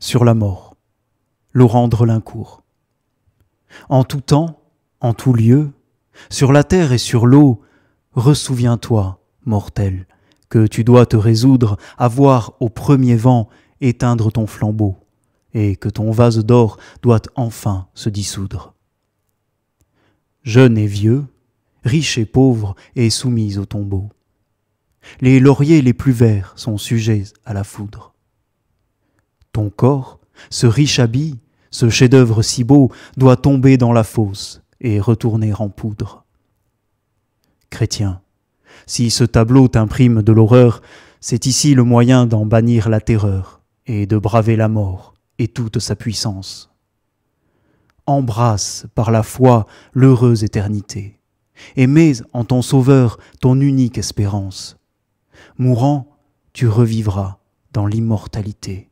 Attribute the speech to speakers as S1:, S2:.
S1: sur la mort. Laurent relincourt En tout temps, en tout lieu, sur la terre et sur l'eau, ressouviens-toi, mortel, que tu dois te résoudre à voir au premier vent éteindre ton flambeau, et que ton vase d'or doit enfin se dissoudre. Jeune et vieux, riche et pauvre, et soumise au tombeau. Les lauriers les plus verts sont sujets à la foudre corps, ce riche habit, ce chef-d'œuvre si beau, doit tomber dans la fosse et retourner en poudre. Chrétien, si ce tableau t'imprime de l'horreur, c'est ici le moyen d'en bannir la terreur et de braver la mort et toute sa puissance. Embrasse par la foi l'heureuse éternité et mets en ton Sauveur ton unique espérance. Mourant, tu revivras dans l'immortalité.